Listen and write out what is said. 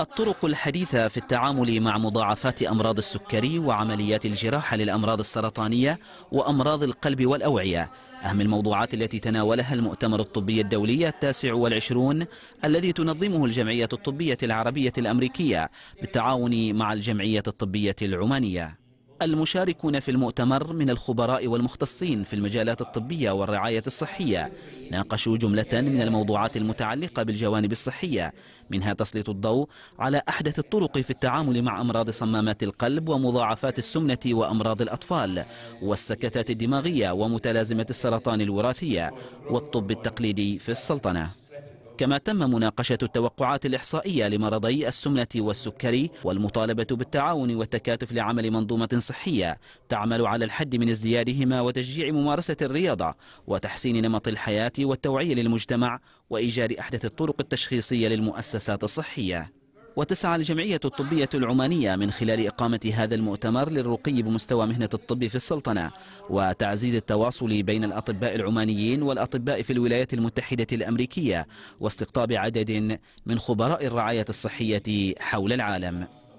الطرق الحديثة في التعامل مع مضاعفات أمراض السكري وعمليات الجراحة للأمراض السرطانية وأمراض القلب والأوعية أهم الموضوعات التي تناولها المؤتمر الطبي الدولي التاسع والعشرون الذي تنظمه الجمعية الطبية العربية الأمريكية بالتعاون مع الجمعية الطبية العمانية المشاركون في المؤتمر من الخبراء والمختصين في المجالات الطبية والرعاية الصحية ناقشوا جملة من الموضوعات المتعلقة بالجوانب الصحية منها تسليط الضوء على أحدث الطرق في التعامل مع أمراض صمامات القلب ومضاعفات السمنة وأمراض الأطفال والسكتات الدماغية ومتلازمة السرطان الوراثية والطب التقليدي في السلطنة كما تم مناقشة التوقعات الإحصائية لمرضي السمنة والسكري والمطالبة بالتعاون والتكاتف لعمل منظومة صحية تعمل على الحد من ازديادهما وتشجيع ممارسة الرياضة وتحسين نمط الحياة والتوعية للمجتمع وإيجاد أحدث الطرق التشخيصية للمؤسسات الصحية وتسعى الجمعية الطبية العمانية من خلال إقامة هذا المؤتمر للرقي بمستوى مهنة الطب في السلطنة وتعزيز التواصل بين الأطباء العمانيين والأطباء في الولايات المتحدة الأمريكية واستقطاب عدد من خبراء الرعاية الصحية حول العالم